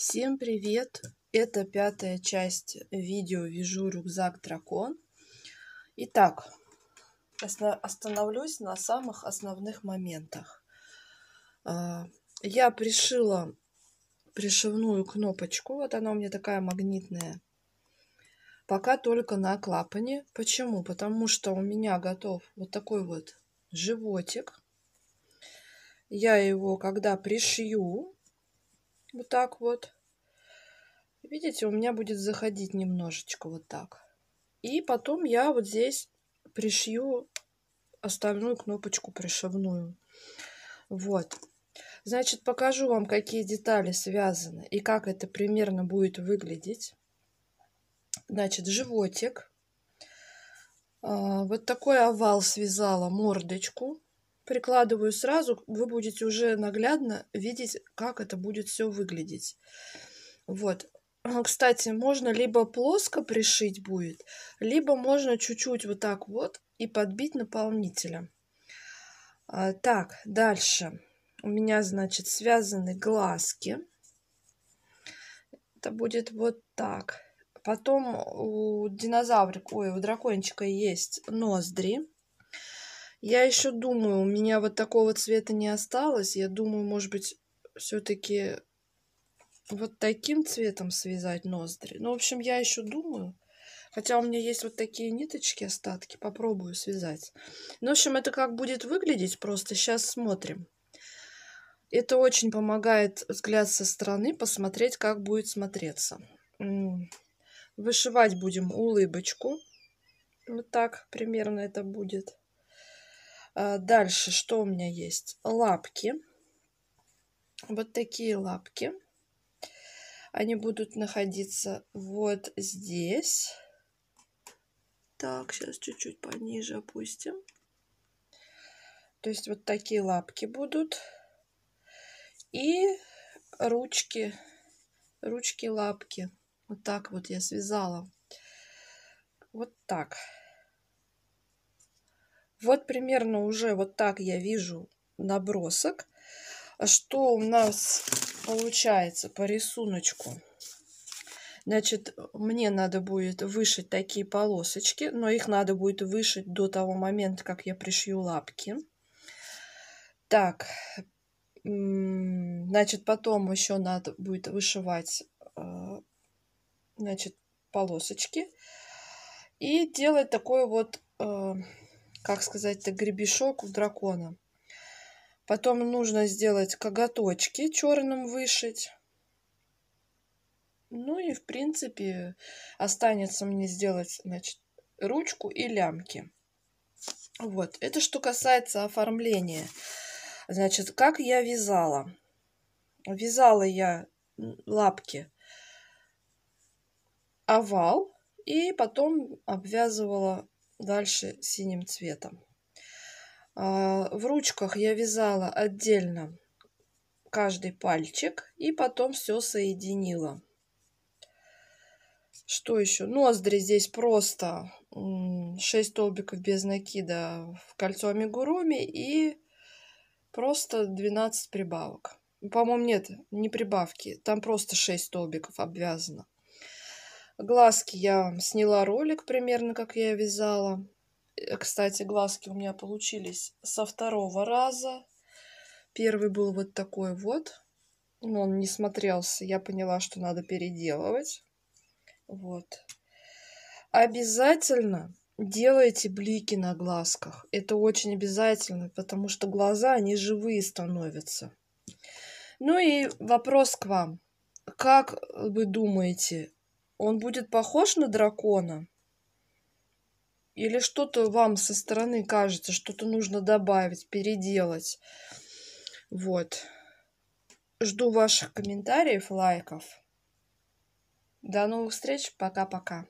Всем привет! Это пятая часть видео "Вижу рюкзак дракон». Итак, остановлюсь на самых основных моментах. А, я пришила пришивную кнопочку, вот она у меня такая магнитная, пока только на клапане. Почему? Потому что у меня готов вот такой вот животик. Я его, когда пришью, вот так вот. Видите, у меня будет заходить немножечко вот так. И потом я вот здесь пришью остальную кнопочку пришивную. Вот. Значит, покажу вам, какие детали связаны и как это примерно будет выглядеть. Значит, животик. А, вот такой овал связала мордочку прикладываю сразу, вы будете уже наглядно видеть, как это будет все выглядеть. Вот. А, кстати, можно либо плоско пришить будет, либо можно чуть-чуть вот так вот и подбить наполнителем. А, так, дальше. У меня, значит, связаны глазки. Это будет вот так. Потом у динозаврика, ой, у дракончика есть ноздри. Я еще думаю, у меня вот такого цвета не осталось. Я думаю, может быть, все-таки вот таким цветом связать ноздри. Ну, в общем, я еще думаю. Хотя у меня есть вот такие ниточки, остатки. Попробую связать. Ну, в общем, это как будет выглядеть, просто сейчас смотрим. Это очень помогает взгляд со стороны, посмотреть, как будет смотреться. Вышивать будем улыбочку. Вот так примерно это будет. А, дальше что у меня есть? Лапки. Вот такие лапки. Они будут находиться вот здесь. Так, сейчас чуть-чуть пониже опустим. То есть вот такие лапки будут. И ручки, ручки-лапки. Вот так вот я связала. Вот так. Вот примерно уже вот так я вижу набросок, а что у нас получается по рисунку. Значит, мне надо будет вышить такие полосочки, но их надо будет вышить до того момента, как я пришью лапки. Так, значит, потом еще надо будет вышивать, э, значит, полосочки и делать такой вот э, как сказать-то, гребешок в дракона. Потом нужно сделать коготочки черным вышить. Ну и, в принципе, останется мне сделать, значит, ручку и лямки. Вот, это что касается оформления. Значит, как я вязала? Вязала я лапки овал и потом обвязывала дальше синим цветом. А, в ручках я вязала отдельно каждый пальчик и потом все соединила. Что еще? Ноздри здесь просто 6 столбиков без накида в кольцо амигуруми и просто 12 прибавок. По-моему, нет, не прибавки. Там просто 6 столбиков обвязано. Глазки я сняла ролик примерно, как я вязала. Э, кстати, глазки у меня получились со второго раза. Первый был вот такой вот. Но он не смотрелся. Я поняла, что надо переделывать. Вот. Обязательно делайте блики на глазках. Это очень обязательно, потому что глаза, они живые становятся. Ну и вопрос к вам. Как вы думаете, он будет похож на дракона? Или что-то вам со стороны кажется, что-то нужно добавить, переделать? Вот. Жду ваших комментариев, лайков. До новых встреч. Пока-пока.